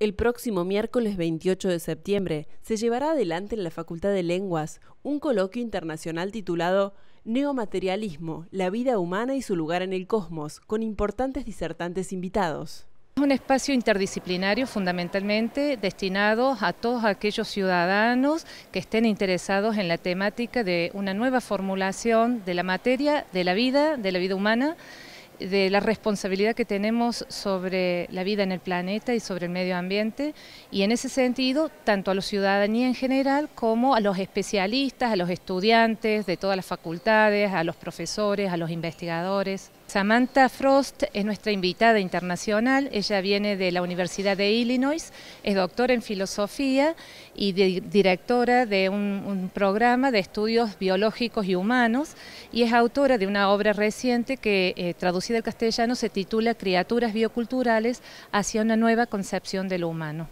El próximo miércoles 28 de septiembre se llevará adelante en la Facultad de Lenguas un coloquio internacional titulado Neomaterialismo, la vida humana y su lugar en el cosmos, con importantes disertantes invitados. Es un espacio interdisciplinario fundamentalmente destinado a todos aquellos ciudadanos que estén interesados en la temática de una nueva formulación de la materia, de la vida, de la vida humana de la responsabilidad que tenemos sobre la vida en el planeta y sobre el medio ambiente y en ese sentido tanto a la ciudadanía en general como a los especialistas, a los estudiantes de todas las facultades, a los profesores, a los investigadores. Samantha Frost es nuestra invitada internacional, ella viene de la Universidad de Illinois, es doctora en filosofía y directora de un, programa de estudios biológicos y humanos y es autora de una obra reciente que eh, del castellano se titula Criaturas bioculturales hacia una nueva concepción de lo humano.